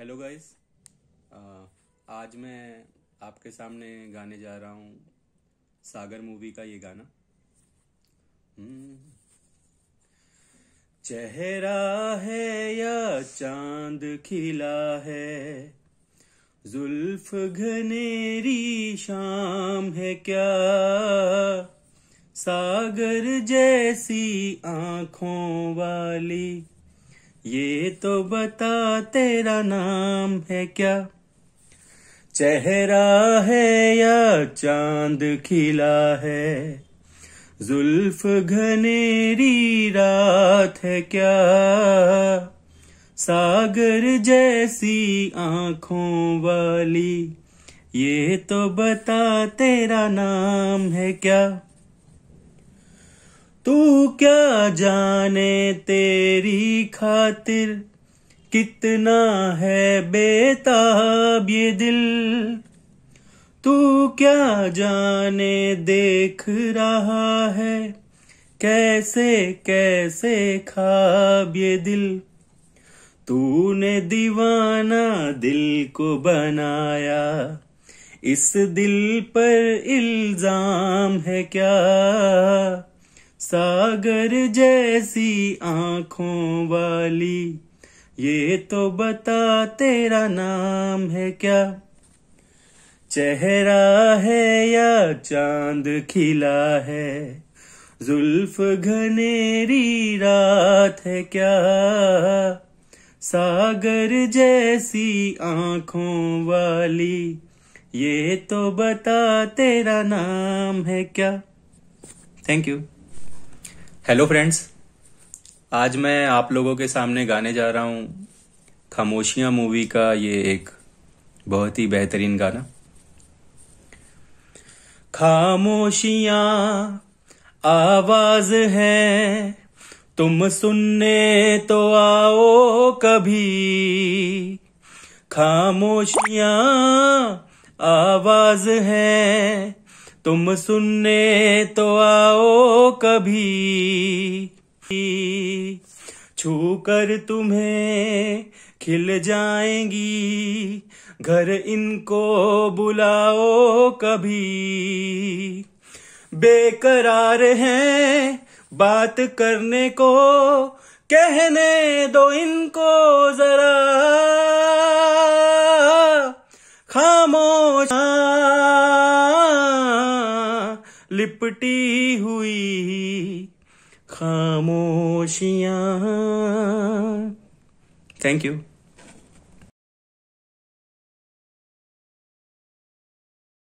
Hello guys uh, आज मैं आपके सामने गाने जा रहा हूँ सागर मूवी का ये गाना हम्म। चेहरा है या चांद खिला है जुल्फ घनेरी शाम है क्या सागर जैसी आंखों वाली ये तो बता तेरा नाम है क्या चेहरा है या चांद खिला है जुल्फ घनेरी रात है क्या सागर जैसी आंखों वाली ये तो बता तेरा नाम है क्या तू क्या जाने तेरी खातिर कितना है बेताब ये दिल तू क्या जाने देख रहा है कैसे कैसे खाब ये दिल तूने दीवाना दिल को बनाया इस दिल पर इल्जाम है क्या सागर जैसी आंखों वाली ये तो बता तेरा नाम है क्या चेहरा है या चांद खिला है जुल्फ घनेरी रात है क्या सागर जैसी आंखों वाली ये तो बता तेरा नाम है क्या थैंक यू हेलो फ्रेंड्स आज मैं आप लोगों के सामने गाने जा रहा हूं खामोशिया मूवी का ये एक बहुत ही बेहतरीन गाना खामोशिया आवाज है तुम सुनने तो आओ कभी खामोशिया आवाज है तुम सुनने तो आओ कभी छू कर तुम्हें खिल जाएंगी घर इनको बुलाओ कभी बेकरार हैं बात करने को कहने दो इनको जरा खामोश लिपटी हुई खामोशियां थैंक यू